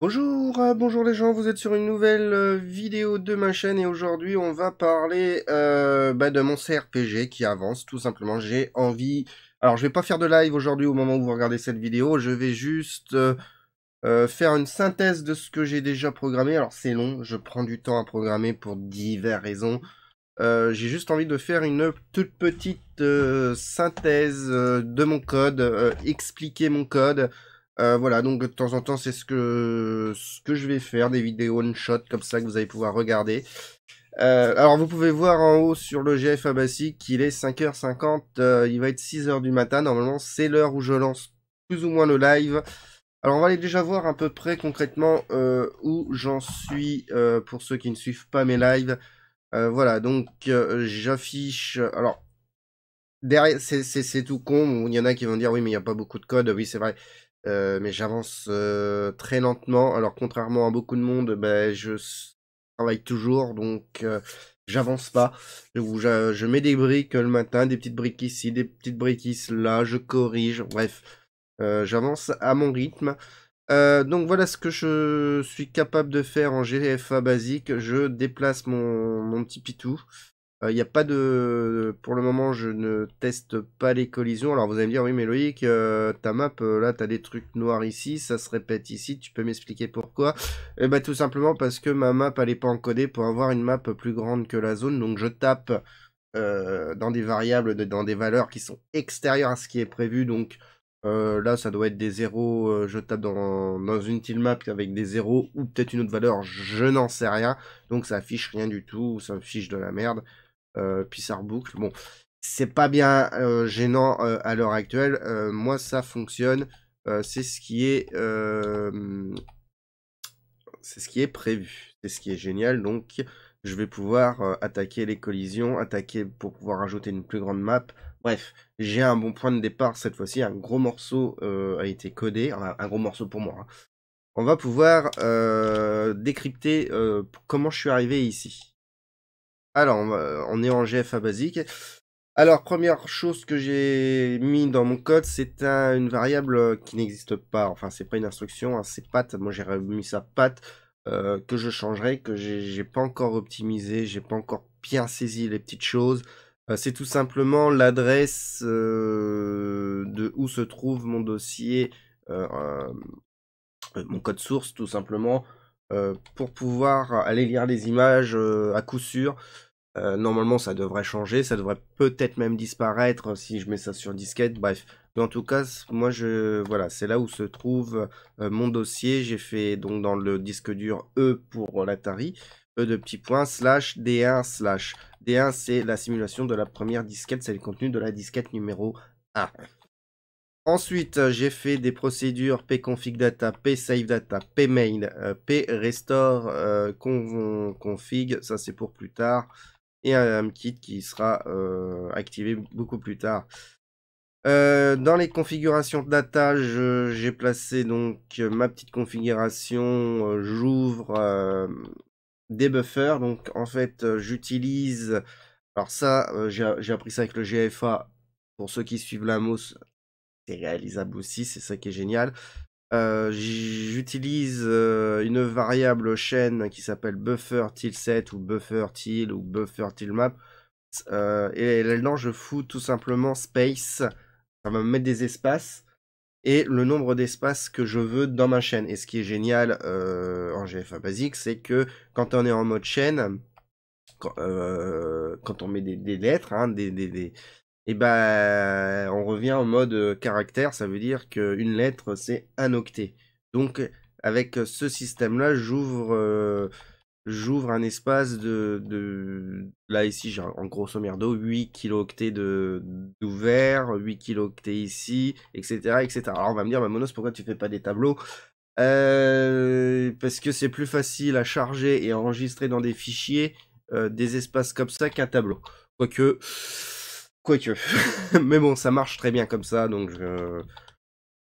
Bonjour, euh, bonjour les gens, vous êtes sur une nouvelle euh, vidéo de ma chaîne et aujourd'hui on va parler euh, bah, de mon CRPG qui avance tout simplement. J'ai envie... Alors je vais pas faire de live aujourd'hui au moment où vous regardez cette vidéo, je vais juste faire une synthèse de ce que j'ai déjà programmé. Alors c'est long, je prends du temps à programmer pour diverses raisons. j'ai juste envie de faire une toute petite synthèse de mon code, expliquer mon code, euh, voilà, donc de temps en temps, c'est ce que, ce que je vais faire, des vidéos one-shot comme ça que vous allez pouvoir regarder. Euh, alors vous pouvez voir en haut sur le gf Basic qu'il est 5h50, euh, il va être 6h du matin, normalement c'est l'heure où je lance plus ou moins le live. Alors on va aller déjà voir à peu près concrètement où j'en suis pour ceux qui ne suivent pas mes lives. voilà, donc j'affiche... Alors, derrière, c'est tout con, il y en a qui vont dire oui mais il n'y a pas beaucoup de code, oui c'est vrai. Euh, mais j'avance euh, très lentement. Alors contrairement à beaucoup de monde, ben je travaille toujours, donc euh, j'avance pas. Je, je, mets des briques le matin, des petites briques ici, des petites briques là, je corrige, bref. j'avance à mon rythme. donc voilà ce que je suis capable de faire en GFA basique. Je déplace mon, mon petit pitou. Il euh, n'y a pas de. Pour le moment, je ne teste pas les collisions. Alors, vous allez me dire, oui, mais Loïc, euh, ta map, euh, là, tu as des trucs noirs ici, ça se répète ici. Tu peux m'expliquer pourquoi Eh bah, tout simplement parce que ma map, elle n'est pas encodée pour avoir une map plus grande que la zone. Donc, je tape dans des variables, dans des valeurs qui sont extérieures à ce qui est prévu. Donc là, ça doit être des zéros. je tape dans, dans une tilmap map avec des zéros ou peut-être une autre valeur, je n'en sais rien. Donc ça affiche rien du tout, ça affiche de la merde. Euh, puis ça reboucle. Bon, c'est pas bien euh, gênant euh, à l'heure actuelle. moi, ça fonctionne. c'est ce qui est c'est ce qui est prévu. C'est ce qui est génial. Donc, je vais pouvoir attaquer les collisions, attaquer pour pouvoir ajouter une plus grande map. Bref, j'ai un bon point de départ cette fois-ci. Un gros morceau a été codé. un gros morceau pour moi. Hein. On va pouvoir décrypter comment je suis arrivé ici. Alors, euh, on est en GFA basique. Alors, première chose que j'ai mis dans mon code, c'est une variable euh, qui n'existe pas. Enfin, c'est pas une instruction, hein, c'est pat. Moi, j'ai remis ça pat, euh, que je changerai, que j'ai pas encore optimisé, j'ai pas encore bien saisi les petites choses. c'est tout simplement l'adresse de où se trouve mon dossier, mon code source, tout simplement, pour pouvoir aller lire les images à coup sûr. Euh, normalement, ça devrait changer, ça devrait peut-être même disparaître hein, si je mets ça sur disquette. Bref, en tout cas, moi, je voilà, c'est là où se trouve euh, mon dossier. J'ai fait donc dans le disque dur E pour l'Atari, E de petit point slash D1 slash D1, c'est la simulation de la première disquette, c'est le contenu de la disquette numéro 1. Ensuite, euh, j'ai fait des procédures pconfig.data, psavedata, pmail, euh, prestore, config, ça c'est pour plus tard et un, kit qui sera euh, activé beaucoup plus tard. Euh, dans les configurations data, j'ai placé donc euh, ma petite configuration. J'ouvre des buffers. Donc en fait, j'utilise. Alors ça, j'ai appris ça avec le GFA. Pour ceux qui suivent la mousse, c'est réalisable aussi. C'est ça qui est génial. Euh, j'utilise euh, une variable chaîne qui s'appelle buffer till set ou buffer till ou buffer till map. Euh, et là-dedans, je fous tout simplement space. Ça va me mettre des espaces et le nombre d'espaces que je veux dans ma chaîne. Et ce qui est génial en GFA basique c'est que quand on est en mode chaîne, quand, on met des, lettres, hein, des et ben on revient en mode euh, caractère, ça veut dire qu'une lettre c'est un octet. Donc avec ce système là, j'ouvre euh, j'ouvre un espace de, là ici j'ai en grosso merdo 8 kilooctets de d'ouvert, 8 octets ici, etc., etc. Alors on va me dire, bah, Monos, pourquoi tu fais pas des tableaux euh, Parce que c'est plus facile à charger et enregistrer dans des fichiers des espaces comme ça qu'un tableau. Quoique Mais bon, ça marche très bien comme ça, donc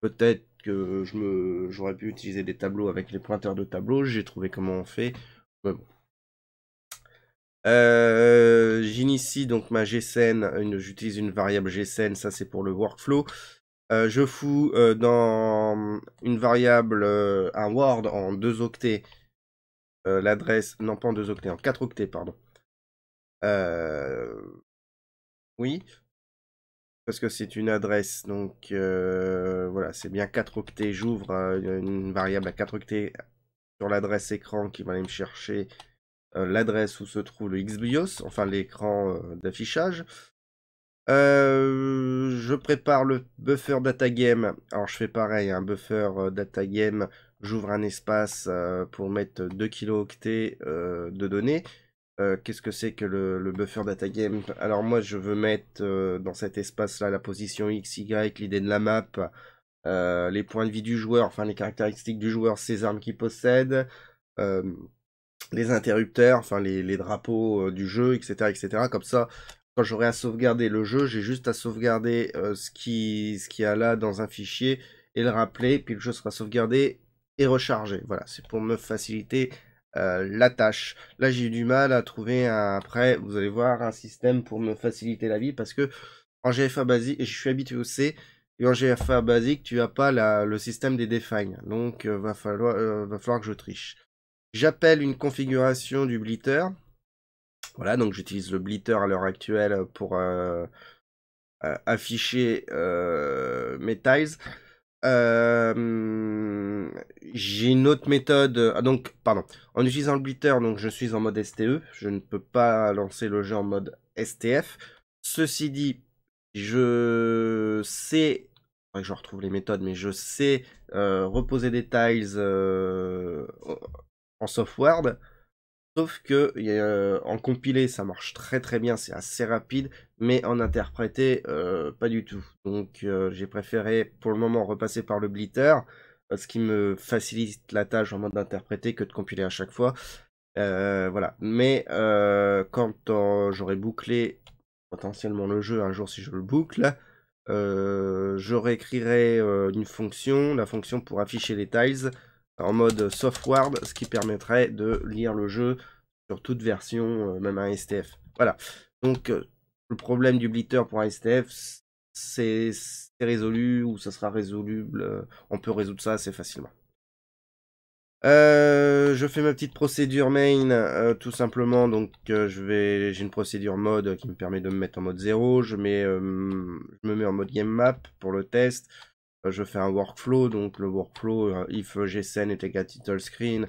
peut-être que je me... j'aurais pu utiliser des tableaux avec les pointeurs de tableaux. J'ai trouvé comment on fait. Euh, j'initie donc ma GSN, une... j'utilise une variable GSN, ça c'est pour le workflow. Euh, je fous euh, dans une variable, un Word en deux octets, l'adresse, non pas en 2 octets, en quatre octets, pardon. Oui. Parce que c'est une adresse, donc voilà, c'est bien 4 octets. J'ouvre hein, une variable à 4 octets sur l'adresse écran qui va aller me chercher l'adresse où se trouve le XBIOS, enfin l'écran d'affichage. je prépare le buffer data game. Alors je fais pareil, un buffer data game. J'ouvre un espace pour mettre 2 kilo octets de données. Euh, qu'est-ce que c'est que le, buffer data game Alors moi je veux mettre euh, dans cet espace là la position X, Y, l'idée de la map, euh, les points de vie du joueur, enfin les caractéristiques du joueur, ses armes qu'il possède, les interrupteurs, enfin les, drapeaux du jeu, etc. etc. Comme ça, quand j'aurai à sauvegarder le jeu, j'ai juste à sauvegarder ce qui ce qu'il y a là dans un fichier et le rappeler, puis le jeu sera sauvegardé et rechargé. Voilà, c'est pour me faciliter euh, la tâche. Là, j'ai eu du mal à trouver un, après, vous allez voir, un système pour me faciliter la vie parce que en GFA basique, je suis habitué au C, et en GFA basique, tu n'as pas la, le système des defines. Donc, euh, va, falloir, euh, va falloir que je triche. J'appelle une configuration du blitter. Voilà, donc j'utilise le blitter à l'heure actuelle pour afficher mes tiles. Euh, j'ai une autre méthode. Euh, donc, pardon. En utilisant le blitter, donc je suis en mode STE. Je ne peux pas lancer le jeu en mode STF. Ceci dit, je sais. je retrouve les méthodes, mais je sais euh, reposer des tiles en software. Sauf que euh, en compilé, ça marche très très bien, c'est assez rapide, mais en interprété, euh, pas du tout. Donc euh, j'ai préféré pour le moment repasser par le blitter, ce qui me facilite la tâche en mode d'interpréter que de compiler à chaque fois. voilà. Mais quand j'aurai bouclé potentiellement le jeu un jour si je le boucle, je réécrirai une fonction, la fonction pour afficher les tiles en mode software, ce qui permettrait de lire le jeu sur toute version, euh, même un STF. Voilà. Donc, euh, le problème du blitter pour un STF, c'est résolu ou ça sera résoluble. Euh, on peut résoudre ça assez facilement. je fais ma petite procédure main, tout simplement. Donc, vais, j'ai une procédure mode qui me permet de me mettre en mode 0. Je, mets, je me mets en mode game map pour le test. Euh, je fais un workflow, donc le workflow, euh, if GSN égal à title screen,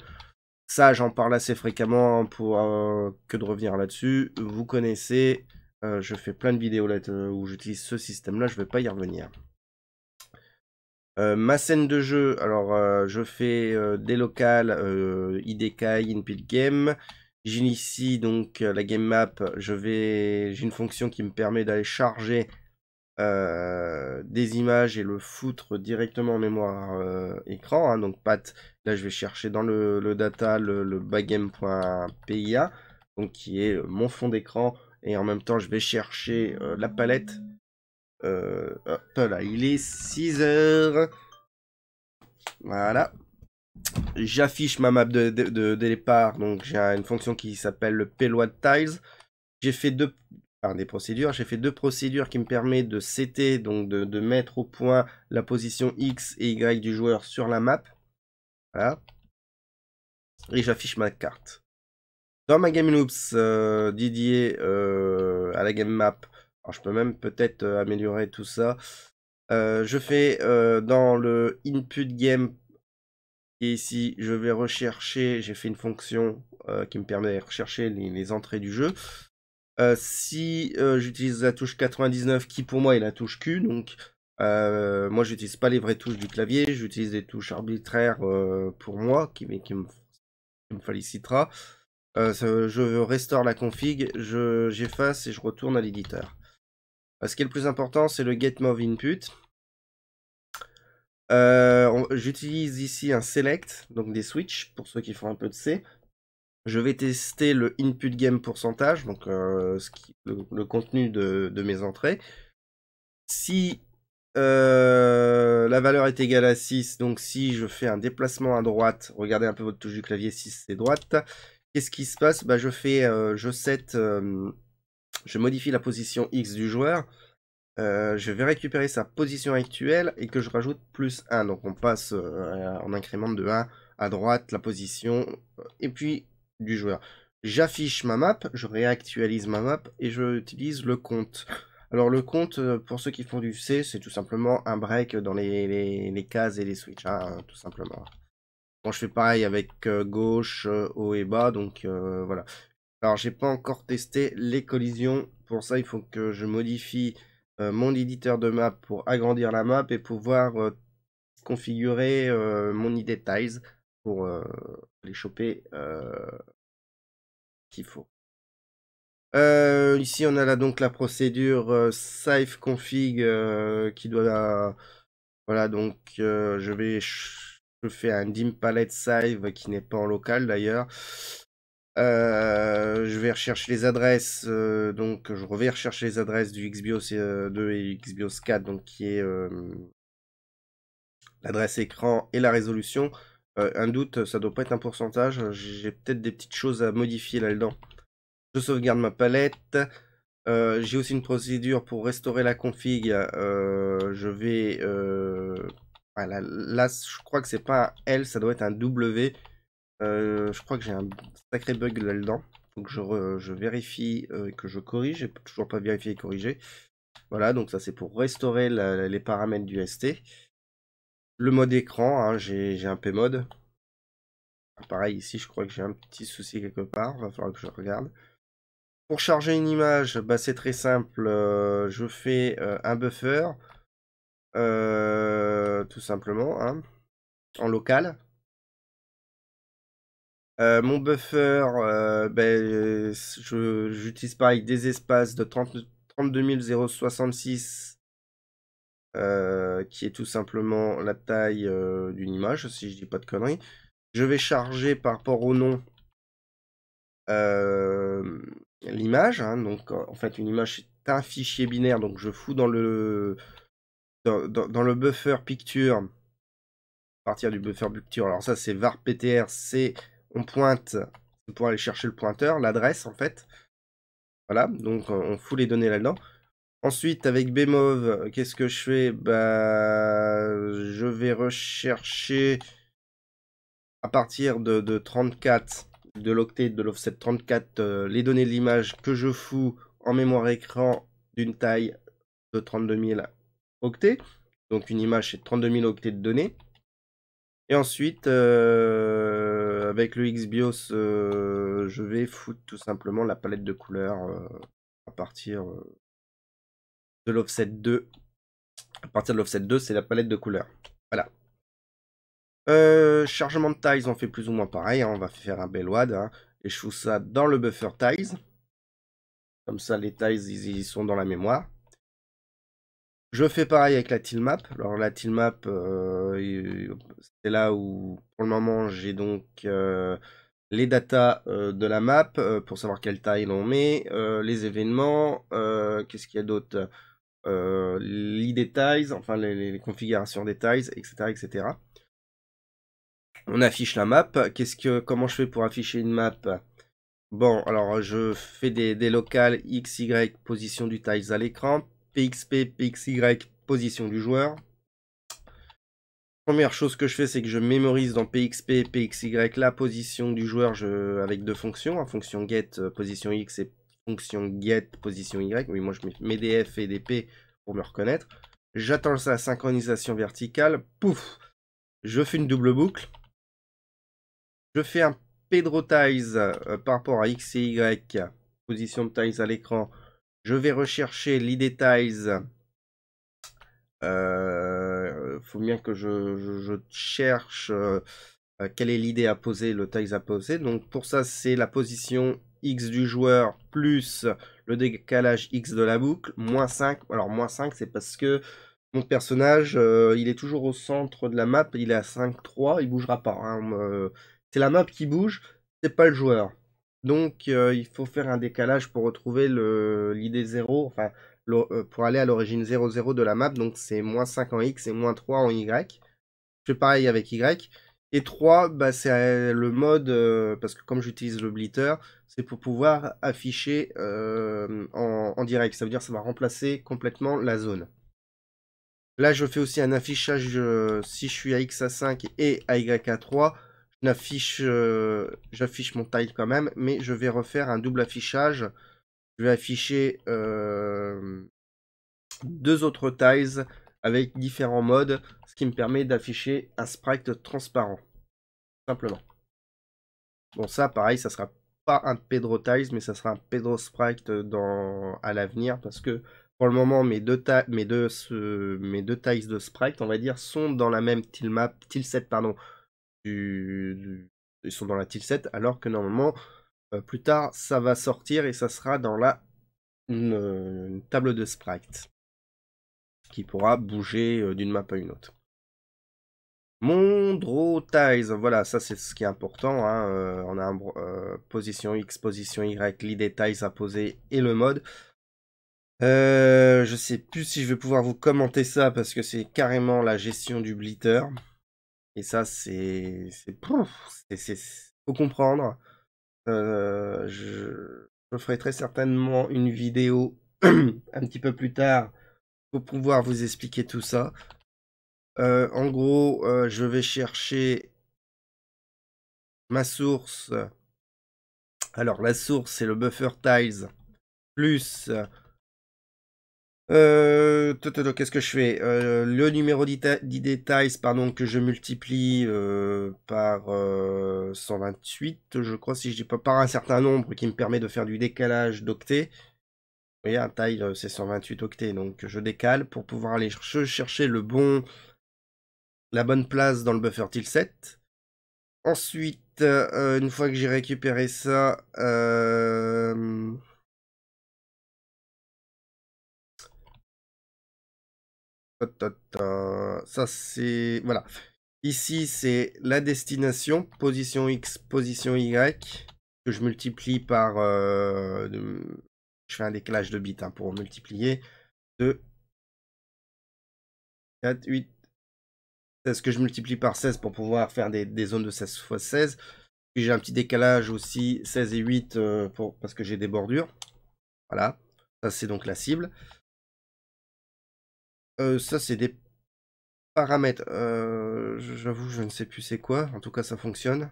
ça j'en parle assez fréquemment pour euh, que de revenir là-dessus. Vous connaissez, je fais plein de vidéos là où j'utilise ce système-là, je ne vais pas y revenir. ma scène de jeu, alors je fais des locales, IDK, input game. J'initie donc la game map, j'ai vais... une fonction qui me permet d'aller charger euh, des images et le foutre directement en mémoire euh, écran. Hein. donc pat, là je vais chercher dans le, data le, le donc qui est euh, mon fond d'écran, et en même temps je vais chercher la palette. hop là, il est 6 heures. Voilà. J'affiche ma map de, de départ, donc j'ai une fonction qui s'appelle le payload tiles. J'ai fait deux, des procédures. J'ai fait deux procédures qui me permettent de CT, donc de, mettre au point la position X et Y du joueur sur la map. Et j'affiche ma carte. Dans ma Game Loops, euh, Didier euh, à la Game Map, je peux même peut-être euh, améliorer tout ça. je fais dans le input game et ici, je vais rechercher, j'ai fait une fonction qui me permet de rechercher les entrées du jeu. Euh, si euh, j'utilise la touche 99 qui pour moi est la touche Q, donc euh, moi j'utilise pas les vraies touches du clavier, j'utilise des touches arbitraires pour moi qui, me, qui félicitera. je restaure la config, j'efface et je retourne à l'éditeur. Ce qui est le plus important c'est le getMoveInput. J'utilise ici un select, donc des switches pour ceux qui font un peu de C. Je vais tester le input game pourcentage, donc euh, le, contenu de, mes entrées. Si euh, la valeur est égale à 6, donc si je fais un déplacement à droite, regardez un peu votre touche du clavier, 6 c'est droite. Qu'est-ce qui se passe bah, Je fais, euh, je set, je modifie la position X du joueur. je vais récupérer sa position actuelle et que je rajoute plus 1. Donc on passe on en incrément de 1 à droite la position. Et puis du joueur. J'affiche ma map, je réactualise ma map et je utilise le compte. Alors le compte, euh, pour ceux qui font du C, c'est tout simplement un break dans les, les, cases et les switches, hein, tout simplement. Bon, je fais pareil avec euh, gauche, euh, haut et bas, donc voilà. Alors j'ai pas encore testé les collisions, pour ça il faut que je modifie mon éditeur de map pour agrandir la map et pouvoir configurer mon idée tiles pour les choper euh, qu'il faut. Euh, ici, on a là donc la procédure save euh, safe config qui doit Voilà, donc je vais... Je fais un dim palette save qui n'est pas en local d'ailleurs. je vais rechercher les adresses, donc je reviens rechercher les adresses du XBIOS 2 et XBIOS 4, donc qui est l'adresse écran et la résolution. Euh, un doute, ça doit pas être un pourcentage. J'ai peut-être des petites choses à modifier là-dedans. Je sauvegarde ma palette. Euh, j'ai aussi une procédure pour restaurer la config. Euh, je vais... Voilà, ah là, je crois que c'est pas un L, ça doit être un W. je crois que j'ai un sacré bug là-dedans. Donc je, vérifie et que je corrige. J'ai toujours pas vérifié et corrigé. Voilà, donc ça c'est pour restaurer les paramètres du ST le mode écran, hein, j'ai un P-mode. Pareil ici, je crois que j'ai un petit souci quelque part, va falloir que je regarde. Pour charger une image, bah, c'est très simple, euh, je fais euh, un buffer, euh, tout simplement, hein, en local. mon buffer, ben, j'utilise pareil des espaces de 30, 32 066 euh, qui est tout simplement la taille euh, d'une image, si je dis pas de conneries. Je vais charger par rapport au nom euh, l'image. Hein. donc en fait une image c'est un fichier binaire, donc je fous dans le dans, le buffer picture. À partir du buffer picture. Alors ça c'est var ptr, c'est on pointe pour aller chercher le pointeur, l'adresse en fait. Voilà, donc on fout les données là-dedans. Ensuite, avec Bmov, qu'est-ce que je fais Bah, je vais rechercher à partir de, de 34, de l'octet, de l'offset 34, euh, les données de l'image que je fous en mémoire écran d'une taille de 32 000 octets. Donc une image, c'est 32 000 octets de données. Et ensuite, euh, avec le XBIOS, euh, je vais foutre tout simplement la palette de couleurs à partir de l'offset 2. À partir de l'offset 2, c'est la palette de couleurs. Voilà. Euh, chargement de tiles, on fait plus ou moins pareil. Hein. On va faire un bel WAD. Hein. Et je fous ça dans le buffer tiles. Comme ça, les tiles, ils, sont dans la mémoire. Je fais pareil avec la map Alors la tilmap, map euh, c'est là où, pour le moment, j'ai donc... Euh, les data de la map pour savoir quelle taille on met, les événements, qu'est-ce qu'il y a d'autre euh, l'idée enfin les, configurations des etc., etc. On affiche la map. Qu'est-ce que, comment je fais pour afficher une map Bon, alors je fais des, des locales y position du tiles à l'écran, PXP, PXY position du joueur. Première chose que je fais, c'est que je mémorise dans PXP, PXY la position du joueur avec deux fonctions, en hein, fonction get euh, position X et fonction get position Y. Oui, moi je mets des F et dp pour me reconnaître. J'attends sa synchronisation verticale. Pouf Je fais une double boucle. Je fais un pedrotize Ties euh, par rapport à X et Y. Position de tiles à l'écran. Je vais rechercher l'idée tiles. Euh, faut bien que je, cherche euh, quelle est l'idée à poser, le tiles à poser. Donc pour ça, c'est la position du joueur plus le décalage x de la boucle, moins 5. Alors moins 5 c'est parce que mon personnage euh, il est toujours au centre de la map, il est à 5-3, il bougera pas. Hein. Euh, c'est la map qui bouge, c'est pas le joueur. Donc euh, il faut faire un décalage pour retrouver l'idée 0, enfin pour aller à l'origine 0-0 de la map, donc c'est moins 5 en x et moins 3 en y. Je fais pareil avec y. Et 3, bah, c'est euh, le mode, euh, parce que comme j'utilise le blitter, c'est pour pouvoir afficher euh, en, direct. Ça veut dire que ça va remplacer complètement la zone. Là, je fais aussi un affichage, si je suis à X 5 et à Y 3, j'affiche mon taille quand même, mais je vais refaire un double affichage. Je vais afficher deux autres tiles avec différents modes, ce qui me permet d'afficher un sprite transparent. Simplement. Bon, ça, pareil, ça sera pas un Pedro Tiles, mais ça sera un Pedro Sprite euh, dans... à l'avenir, parce que pour le moment, mes deux, mes, deux, mes deux tiles de Sprite, on va dire, sont dans la même tilmap, set, pardon, ils sont dans la alors que normalement, euh, plus tard, ça va sortir et ça sera dans la table de Sprite qui pourra bouger euh, d'une map à une autre. Mondrotize, voilà, ça c'est ce qui est important. Hein. Euh, on a euh, position X, position Y, l'idée tiles à poser et le mode. Euh, je sais plus si je vais pouvoir vous commenter ça parce que c'est carrément la gestion du blitter. Et ça, c'est. C'est. Faut comprendre. Euh, je, ferai très certainement une vidéo un petit peu plus tard pour pouvoir vous expliquer tout ça. Euh, en gros, euh, je vais chercher ma source. Alors, la source, c'est le buffer tiles plus. Euh, Qu'est-ce que je fais euh, Le numéro d'idées tiles, pardon, que je multiplie par 128, je crois, si je dis pas, par un certain nombre qui me permet de faire du décalage d'octets. Vous un tile, c'est 128 octets, donc je décale pour pouvoir aller chercher le bon la bonne place dans le buffer Tilset. 7. Ensuite, euh, une fois que j'ai récupéré ça, euh, ça c'est voilà. Ici c'est la destination, position X, position Y, que je multiplie par, euh, je fais un décalage de bits hein, pour multiplier Deux. 4, 8, est-ce que je multiplie par 16 pour pouvoir faire des, zones de 16 x 16 Puis j'ai un petit décalage aussi, 16 et 8, euh, pour, parce que j'ai des bordures. Voilà, ça c'est donc la cible. Euh, ça c'est des paramètres. Euh, j'avoue, je ne sais plus c'est quoi. En tout cas, ça fonctionne.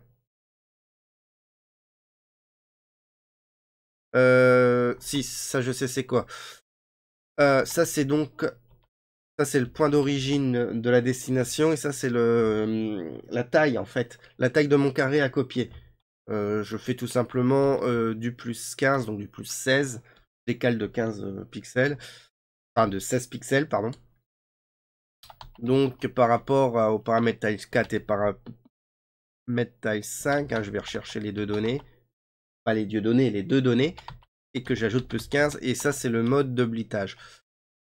si, ça je sais c'est quoi. ça c'est donc ça, c'est le point d'origine euh, de la destination et ça, c'est le euh, la taille, en fait. La taille de mon carré à copier. Euh, je fais tout simplement du plus 15, donc du plus 16, décale de 15 pixels, enfin de 16 pixels, pardon. Donc par rapport au paramètre taille 4 et paramètre taille 5, hein, je vais rechercher les deux données, pas les deux données, les deux données, et que j'ajoute plus 15, et ça c'est le mode de blittage.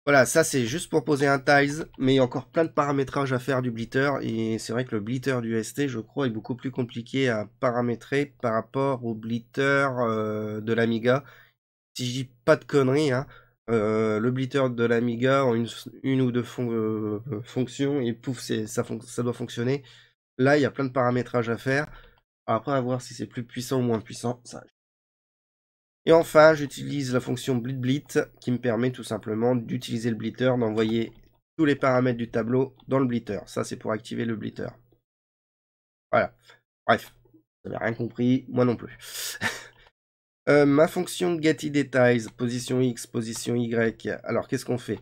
Voilà, ça c'est juste pour poser un tiles, mais il y a encore plein de paramétrages à faire du blitter, et c'est vrai que le blitter du ST, je crois, est beaucoup plus compliqué à paramétrer par rapport au blitter euh, de l'Amiga. Si je dis pas de conneries, hein, euh, le blitter de l'Amiga en une, ou deux euh, fonctions, et pouf, ça, ça doit fonctionner. Là, il y a plein de paramétrages à faire. Après, à voir si c'est plus puissant ou moins puissant, ça, et enfin, j'utilise la fonction blitblit qui me permet tout simplement d'utiliser le blitter, d'envoyer tous les paramètres du tableau dans le blitter. Ça, c'est pour activer le blitter. Voilà. Bref, vous n'avez rien compris, moi non plus. Euh, ma fonction getIDetails, position X, position Y. Alors, qu'est-ce qu'on fait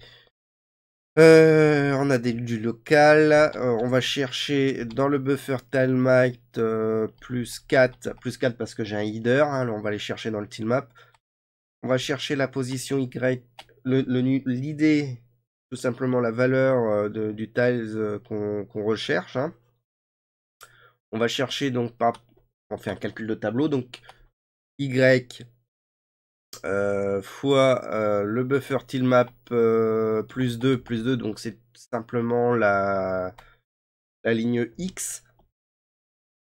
euh, on a des, du local. Euh, on va chercher dans le buffer tilemite euh, plus 4. Plus 4 parce que j'ai un header. Hein, on va aller chercher dans le tilemap. On va chercher la position Y, l'idée, le, l'idée tout simplement la valeur du tiles qu'on recherche. Hein. On va chercher donc par. On fait un calcul de tableau. Donc Y euh, fois euh, le buffer tilmap map euh, plus 2 plus 2 donc c'est simplement la, ligne x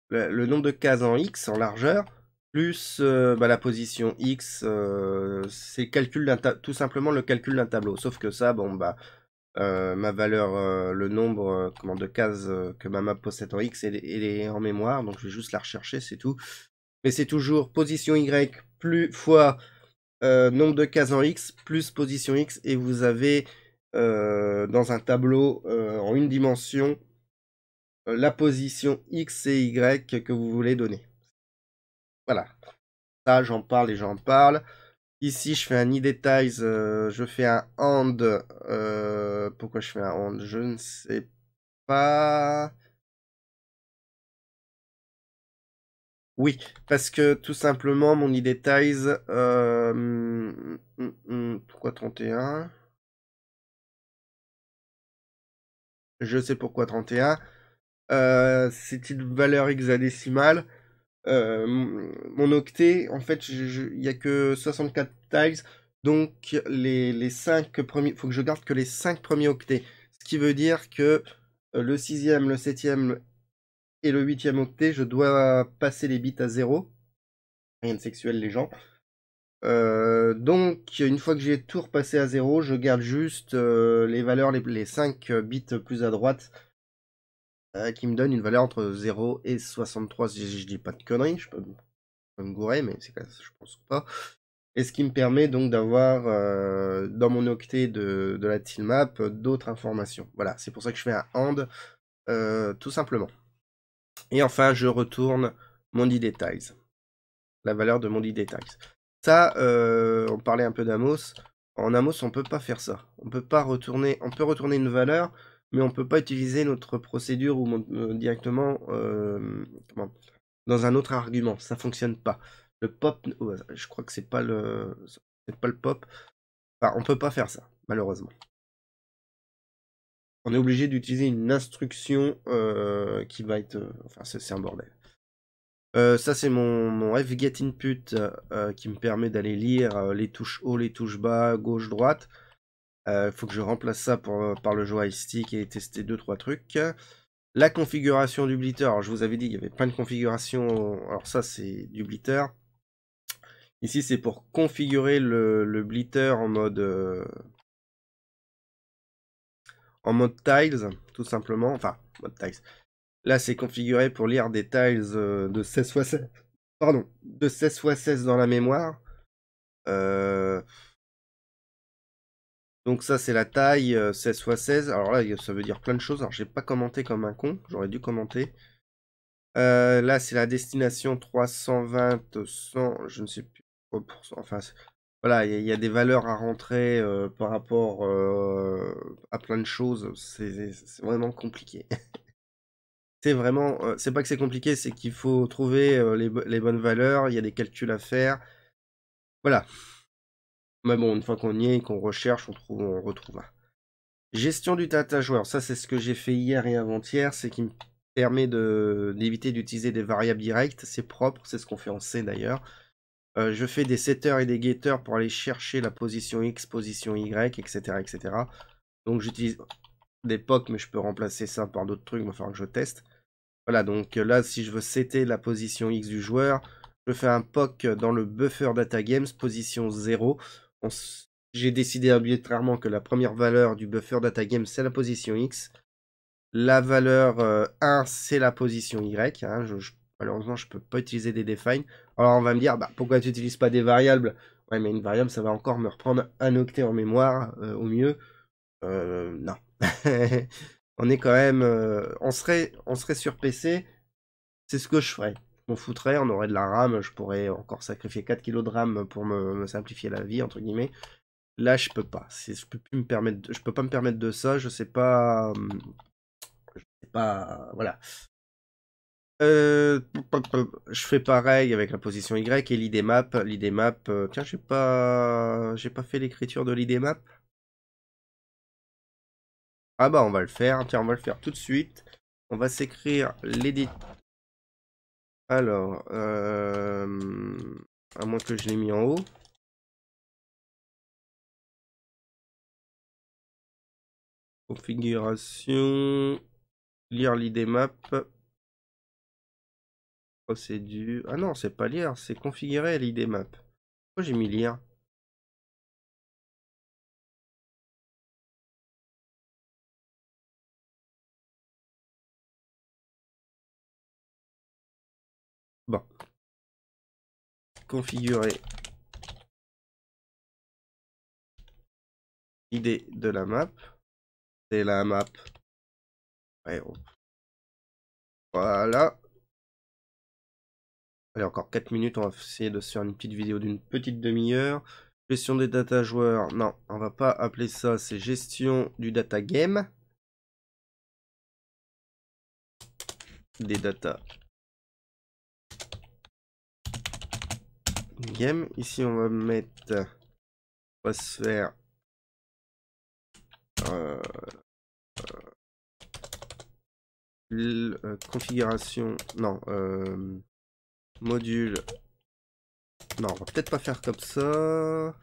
le, nombre de cases en x en largeur plus bah, la position x c'est calcul tout simplement le calcul d'un tableau sauf que ça bon bah ma valeur le nombre comment, de cases que ma map possède en x elle est en mémoire donc je vais juste la rechercher c'est tout mais c'est toujours position y plus fois euh, nombre de cases en X plus position X et vous avez euh, dans un tableau euh, en une dimension la position X et Y que vous voulez donner. Voilà. Ça, j'en parle et j'en parle. Ici, je fais un e-details, je fais un and. pourquoi je fais un and Je ne sais pas. Oui, parce que tout simplement, mon idée euh, hum, hum, hum, pourquoi Euh, pourquoi 31 Je sais pourquoi 31. Euh, c'est une valeur hexadécimale. Euh, mon octet, en fait, il n'y a que 64 tiles, donc les, les cinq premiers, faut que je garde que les 5 premiers octets. Ce qui veut dire que le 6e, le 7e et le huitième octet, je dois passer les bits à zéro. Rien de sexuel, les gens. Euh, donc, une fois que j'ai tout repassé à zéro, je garde juste euh, les valeurs, les, 5 euh, bits plus à droite, qui me donnent une valeur entre 0 et 63, je, ne dis pas de conneries, je peux, me gourer, mais c'est je pense pas. Et ce qui me permet donc d'avoir dans mon octet de, de la Map, d'autres informations. Voilà, c'est pour ça que je fais un AND, tout simplement. Et enfin, je retourne mon Details, la valeur de mon Details. Ça, euh, on parlait un peu d'Amos. En Amos, on ne peut pas faire ça. On peut pas retourner, on peut retourner une valeur, mais on ne peut pas utiliser notre procédure ou euh, directement euh, dans un autre argument. Ça fonctionne pas. Le pop, je crois que c'est pas le, c'est pas le pop. Enfin, on peut pas faire ça, malheureusement on est obligé d'utiliser une instruction euh, qui va être... Euh, enfin, c'est un bordel. Euh, ça c'est mon, mon fget input qui me permet d'aller lire les touches haut, les touches bas, gauche, droite. Il faut que je remplace ça pour, par le joystick et tester deux, trois trucs. La configuration du blitter, alors je vous avais dit qu'il y avait plein de configurations, alors ça c'est du blitter. Ici c'est pour configurer le, le blitter en mode en mode tiles, tout simplement. Enfin, mode tiles. Là, c'est configuré pour lire des tiles euh, de 16 x 16. Pardon, de 16 x 16 dans la mémoire. Euh, donc ça c'est la taille 16 x 16. Alors là ça veut dire plein de choses. Alors j'ai pas commenté comme un con, j'aurais dû commenter. Euh, là c'est la destination 320 100, je ne sais plus pour Enfin voilà, il y, a des valeurs à rentrer euh, par rapport euh, à plein de choses. C'est vraiment compliqué. c'est vraiment, euh, c'est pas que c'est compliqué, c'est qu'il faut trouver les, bonnes valeurs. Il y a des calculs à faire. Voilà. Mais bon, une fois qu'on y est, qu'on recherche, on trouve, on retrouve. Gestion du data joueur. Ça, c'est ce que j'ai fait hier et avant-hier. C'est qui me permet d'éviter d'utiliser des variables directes. C'est propre. C'est ce qu'on fait en C d'ailleurs. Euh, je fais des setters et des getters pour aller chercher la position X, position Y, etc. etc. Donc j'utilise des POC, mais je peux remplacer ça par d'autres trucs, il va falloir que je teste. Voilà, donc euh, là, si je veux setter la position X du joueur, je fais un POC dans le buffer data games, position 0. J'ai décidé arbitrairement que la première valeur du buffer data games, c'est la position X. La valeur 1, euh, c'est la position Y. Hein. Je, malheureusement, je ne peux pas utiliser des defines. Alors on va me dire, bah, pourquoi tu n'utilises pas des variables Ouais, mais une variable, ça va encore me reprendre un octet en mémoire euh, au mieux. Euh, non. on est quand même... Euh, on, serait, on serait sur PC, c'est ce que je ferais. On m'en on aurait de la RAM, je pourrais encore sacrifier 4 kg de RAM pour me, simplifier la vie, entre guillemets. Là, je peux pas. Je peux plus me permettre. je peux pas me permettre de ça. Je sais pas. Hum, je sais pas. Voilà. Euh, je fais pareil avec la position Y et l'idmap. L'idmap, euh, tiens, j'ai pas, j'ai pas fait l'écriture de map Ah bah on va le faire. Tiens, on va le faire tout de suite. On va s'écrire l'édit. Alors, euh, à moins que je l'ai mis en haut. Configuration, lire l'idmap. Procédure. Ah non, c'est pas lire, c'est configurer l'idée map. j'ai mis lire Bon. Configurer l'idée de la map. C'est la map. voilà. Allez, encore 4 minutes, on va essayer de se faire une petite vidéo d'une petite demi-heure. Gestion des data joueurs, non, on va pas appeler ça, c'est gestion du data game. Des data game. Ici, on va mettre, on va se faire euh, euh, euh, configuration, non, Module. Non, on va peut-être pas faire comme ça.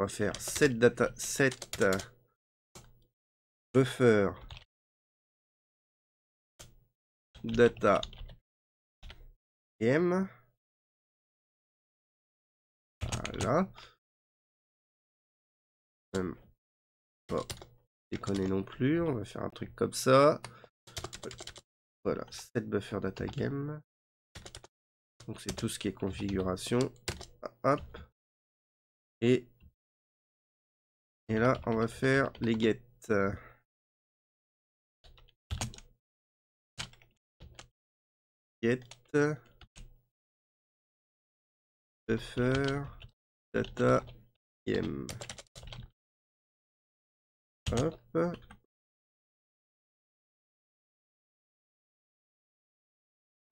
On va faire 7 data 7 buffer data Game. Voilà. Même pas déconner non plus. On va faire un truc comme ça. Voilà, cette buffer data game. Donc c'est tout ce qui est configuration. Hop. Et, et là, on va faire les get. Get faire, data yem Hop.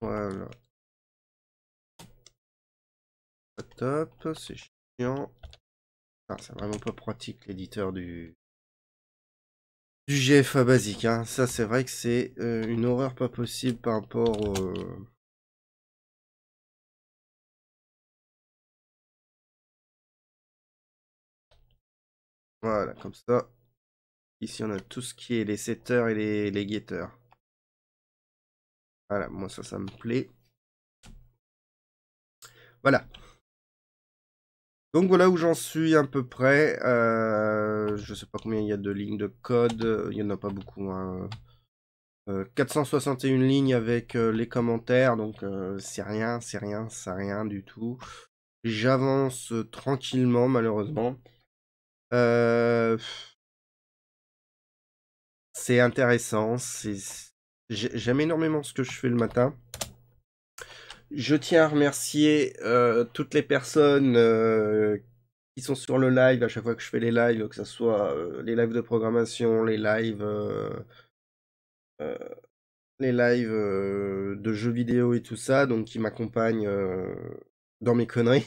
Voilà. top, c'est chiant. Ah, c'est vraiment pas pratique l'éditeur du du GFA basique. Hein. Ça, c'est vrai que c'est euh, une horreur pas possible par rapport au Voilà, comme ça. Ici, on a tout ce qui est les setters et les, getters. Voilà, moi, ça, ça me plaît. Voilà. Donc voilà où j'en suis à peu près. Euh, je ne sais pas combien il y a de lignes de code. Euh, il n'y en a pas beaucoup. 461 hein. euh, lignes avec les commentaires, donc c'est rien, c'est rien, ça rien du tout. J'avance tranquillement malheureusement. Euh, c'est intéressant. J'aime énormément ce que je fais le matin. Je tiens à remercier euh, toutes les personnes euh, qui sont sur le live à chaque fois que je fais les lives, que ce soit les lives de programmation, les lives, les lives de jeux vidéo et tout ça, donc qui m'accompagnent dans mes conneries.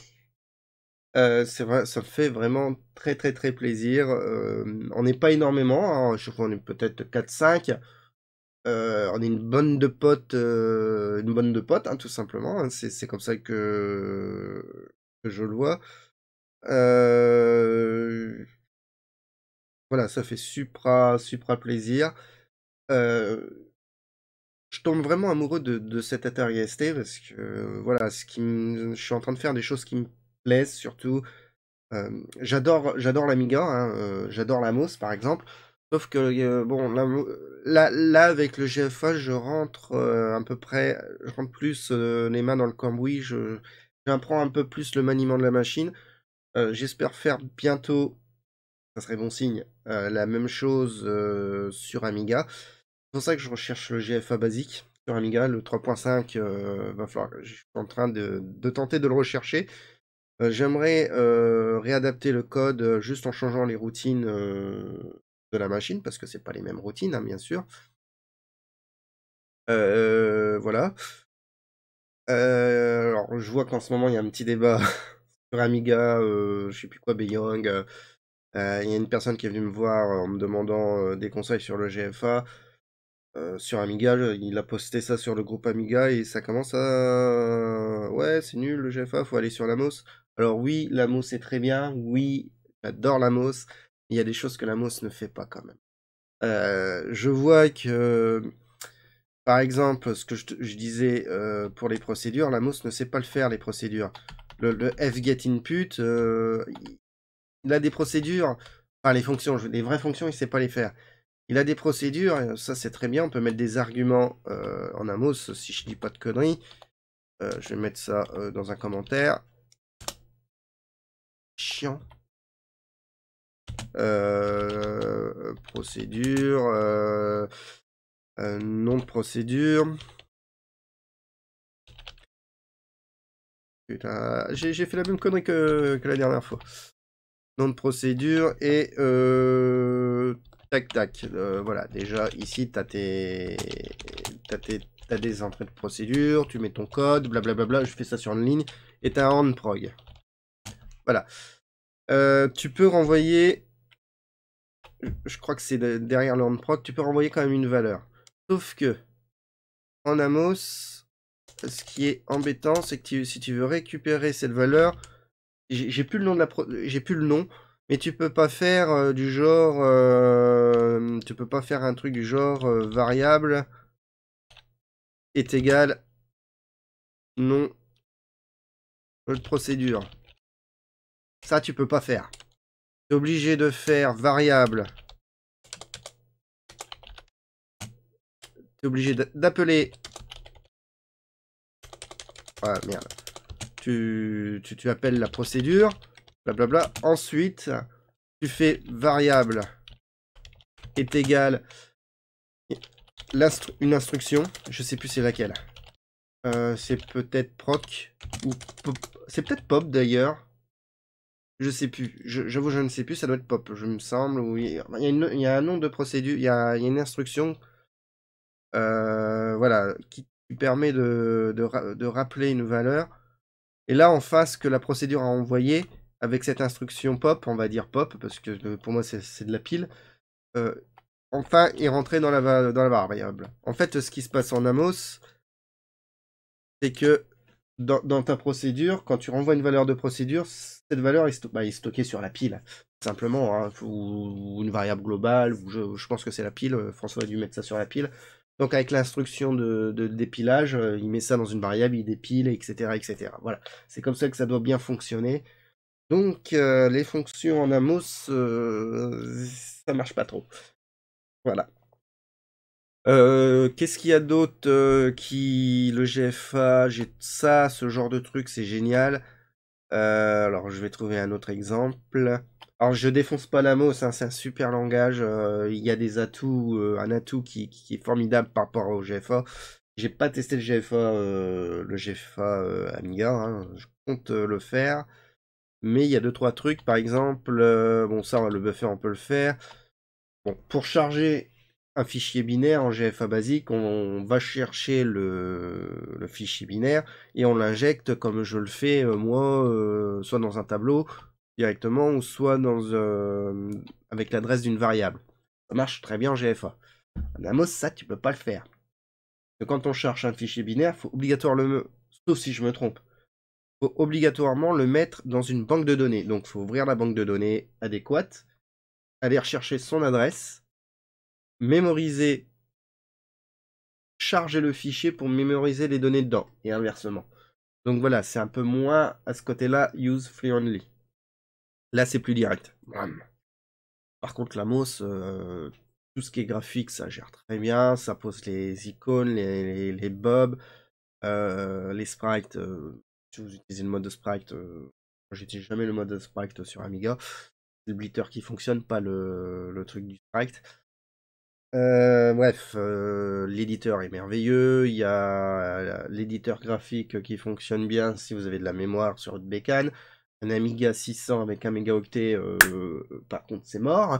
Euh, c'est vrai, ça me fait vraiment très très très plaisir. Euh, on n'est pas énormément, hein, je crois qu'on est peut-être 4-5. Euh, on est une bonne de potes, une bonne de potes, hein, tout simplement. Hein, c'est, comme ça que, je le vois. Voilà, ça fait supra, supra plaisir. je tombe vraiment amoureux de, de cet Atari ST parce que voilà, ce qui je suis en train de faire des choses qui me surtout. j'adore, j'adore l'Amiga, hein, j'adore la MOS par exemple. Sauf que bon, là, là, avec le GFA, je rentre un peu près, je rentre plus les mains dans le cambouis, je, j'apprends un peu plus le maniement de la machine. j'espère faire bientôt, ça serait bon signe, la même chose sur Amiga. C'est pour ça que je recherche le GFA basique sur Amiga, le 3.5, va falloir, je suis en train de, tenter de le rechercher. Euh, j'aimerais euh, réadapter le code euh, juste en changeant les routines de la machine, parce que c'est pas les mêmes routines, hein, bien sûr. voilà. alors, je vois qu'en ce moment, il y a un petit débat sur Amiga, je sais plus quoi, Young. Il y a une personne qui est venue me voir en me demandant des conseils sur le GFA. sur Amiga, il a posté ça sur le groupe Amiga et ça commence à... Ouais, c'est nul le GFA, faut aller sur l'AMOS. Alors oui, Lamos est très bien, oui, j'adore Lamos, il y a des choses que Lamos ne fait pas quand même. Euh, je vois que, par exemple, ce que je, disais euh, pour les procédures, Lamos ne sait pas le faire, les procédures. Le, fGetInput, euh, il a des procédures, enfin les fonctions, les vraies fonctions, il ne sait pas les faire. Il a des procédures, ça c'est très bien, on peut mettre des arguments en Amos, si je dis pas de conneries. je vais mettre ça dans un commentaire chiant. Euh, procédure, euh, nom de procédure. Putain, j'ai fait la même connerie que, la dernière fois. Nom de procédure et euh, tac tac. voilà, déjà ici, t'as tes, as des entrées de procédure, tu mets ton code, blablabla. Je fais ça sur une ligne et t'as un prog. Voilà. Euh, tu peux renvoyer, je crois que c'est derrière le proc, tu peux renvoyer quand même une valeur. Sauf que, en Amos, ce qui est embêtant, c'est que si tu veux récupérer cette valeur, j'ai plus le nom de la j'ai plus le nom, mais tu peux pas faire euh, du genre, euh, tu peux pas faire un truc du genre variable est égal de procédure. Ça, tu peux pas faire. T'es obligé de faire variable. T'es obligé d'appeler... Ah, merde. Tu, tu, appelles la procédure. Blablabla. Bla bla. Ensuite, tu fais variable est égal instru une instruction. Je sais plus c'est laquelle. Euh, c'est peut-être proc ou c'est peut-être pop d'ailleurs. Je sais plus. Je, j'avoue, je ne sais plus. Ça doit être pop, je me semble. oui il, y a un nom de procédure. Il y a, une instruction. Euh, voilà, qui permet de, de, rappeler une valeur. Et là, en face, que la procédure a envoyé avec cette instruction pop, on va dire pop, parce que euh, pour moi, c'est, de la pile. Euh, enfin, il rentrait dans la, dans la variable. En fait, ce qui se passe en Amos, c'est que dans, ta procédure, quand tu renvoies une valeur de procédure, cette valeur bah, est, stockée sur la pile, simplement, hein, ou, une variable globale, ou je, pense que c'est la pile, euh, François a dû mettre ça sur la pile. Donc avec l'instruction de, dépilage, euh, il met ça dans une variable, il dépile, etc. etc. Voilà, c'est comme ça que ça doit bien fonctionner. Donc euh, les fonctions en Amos, ça marche pas trop. Voilà. Euh, qu'est-ce qu'il y a d'autre euh, qui le GFA, j'ai ça, ce genre de truc, c'est génial. Euh, alors je vais trouver un autre exemple. Alors je défonce pas la mot, c'est un, super langage. Il y a des atouts, un atout qui, est formidable par rapport au GFA. J'ai pas testé le GFA, le GFA Amiga. Hein, je compte le faire, mais il y a deux trois trucs. Par exemple, bon ça le buffer on peut le faire. Bon pour charger un fichier binaire en GFA basique, on, va chercher le, fichier binaire et on l'injecte comme je le fais euh, moi, euh, soit dans un tableau directement ou soit dans, euh, avec l'adresse d'une variable. Ça marche très bien en GFA. En Amos, ça tu peux pas le faire. Quand on cherche un fichier binaire, faut obligatoirement, le... sauf si je me trompe, faut obligatoirement le mettre dans une banque de données. Donc faut ouvrir la banque de données adéquate, aller rechercher son adresse mémoriser, charger le fichier pour mémoriser les données dedans, et inversement. Donc voilà, c'est un peu moins à ce côté-là, use free only. Là, c'est plus direct. Par contre, la mousse euh, tout ce qui est graphique, ça gère très bien. Ça pose les icônes, les, les, bobs, euh, les sprites. Euh, si vous utilisez le mode de sprite, j'utilise jamais le mode de sprite sur Amiga. C'est le blitter qui fonctionne, pas le, le truc du sprite. Euh, bref, euh, l'éditeur est merveilleux, il y a euh, l'éditeur graphique qui fonctionne bien si vous avez de la mémoire sur votre bécane. Un Amiga 600 avec un mégaoctet, par contre c'est mort.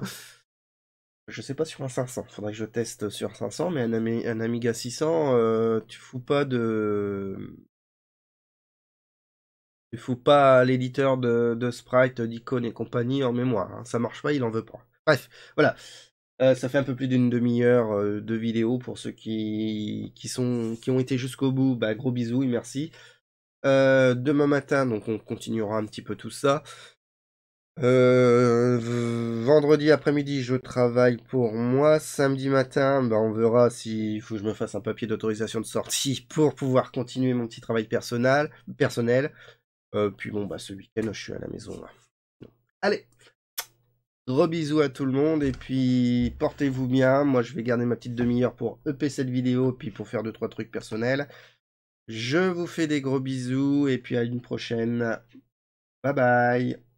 Je sais pas sur un 500, faudrait que je teste sur 500, mais un, Ami un Amiga 600, tu fous pas de... Tu fous pas l'éditeur de, de, sprite, d'icônes et compagnie en mémoire, hein. ça marche pas, il en veut pas. Bref, voilà. Euh, ça fait un peu plus d'une demi-heure euh, de vidéo pour ceux qui, qui, sont, qui ont été jusqu'au bout. Bah, gros bisous et merci. Euh, demain matin, donc on continuera un petit peu tout ça. vendredi après-midi, je travaille pour moi. Samedi matin, bah, on verra s'il faut que je me fasse un papier d'autorisation de sortie pour pouvoir continuer mon petit travail personnel. personnel. puis bon, bah, ce week-end, je suis à la maison. Allez Gros bisous à tout le monde et puis portez-vous bien. Moi, je vais garder ma petite demi-heure pour EP cette vidéo puis pour faire deux trois trucs personnels. Je vous fais des gros bisous et puis à une prochaine. Bye bye.